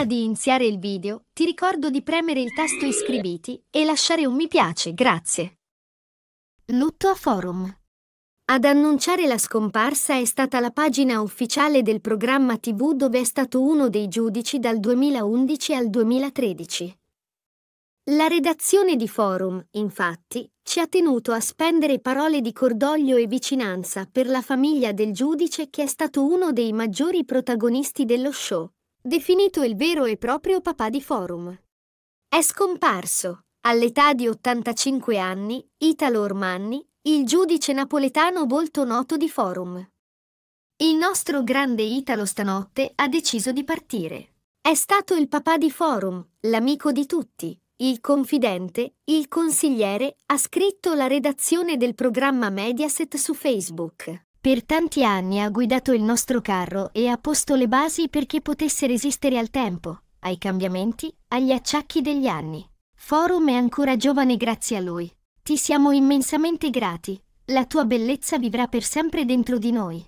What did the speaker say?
Prima di iniziare il video, ti ricordo di premere il tasto iscriviti e lasciare un mi piace, grazie. Lutto a forum. Ad annunciare la scomparsa è stata la pagina ufficiale del programma TV dove è stato uno dei giudici dal 2011 al 2013. La redazione di Forum, infatti, ci ha tenuto a spendere parole di cordoglio e vicinanza per la famiglia del giudice che è stato uno dei maggiori protagonisti dello show, definito il vero e proprio papà di Forum. È scomparso, all'età di 85 anni, Italo Ormanni, il giudice napoletano molto noto di Forum. Il nostro grande Italo stanotte ha deciso di partire. È stato il papà di Forum, l'amico di tutti, il confidente, il consigliere, ha scritto la redazione del programma Mediaset su Facebook. Per tanti anni ha guidato il nostro carro e ha posto le basi perché potesse resistere al tempo, ai cambiamenti, agli acciacchi degli anni. Forum è ancora giovane grazie a lui. Ti siamo immensamente grati. La tua bellezza vivrà per sempre dentro di noi.